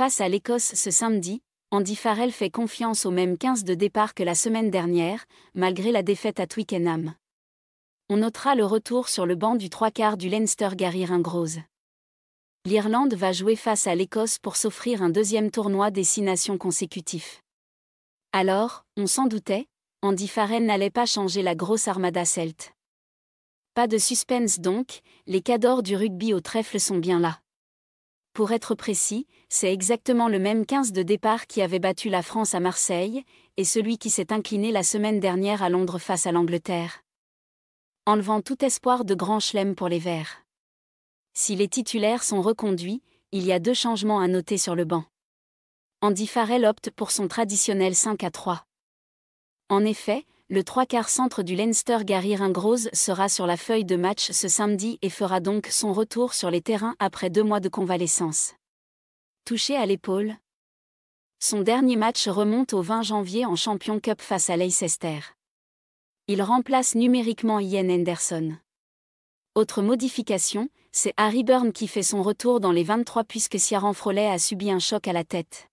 face à l'Écosse ce samedi, Andy Farrell fait confiance au même 15 de départ que la semaine dernière, malgré la défaite à Twickenham. On notera le retour sur le banc du trois quarts du Leinster Gary Ringrose. L'Irlande va jouer face à l'Écosse pour s'offrir un deuxième tournoi des six nations consécutifs. Alors, on s'en doutait, Andy Farrell n'allait pas changer la grosse armada celt. Pas de suspense donc, les cadors du rugby au trèfle sont bien là. Pour être précis, c'est exactement le même 15 de départ qui avait battu la France à Marseille, et celui qui s'est incliné la semaine dernière à Londres face à l'Angleterre. Enlevant tout espoir de grand chelem pour les Verts. Si les titulaires sont reconduits, il y a deux changements à noter sur le banc. Andy Farrell opte pour son traditionnel 5 à 3. En effet, le trois quarts centre du Leinster Gary Ringrose sera sur la feuille de match ce samedi et fera donc son retour sur les terrains après deux mois de convalescence. Touché à l'épaule, son dernier match remonte au 20 janvier en Champion Cup face à Leicester. Il remplace numériquement Ian Henderson. Autre modification, c'est Harry Byrne qui fait son retour dans les 23 puisque Ciaran Frolet a subi un choc à la tête.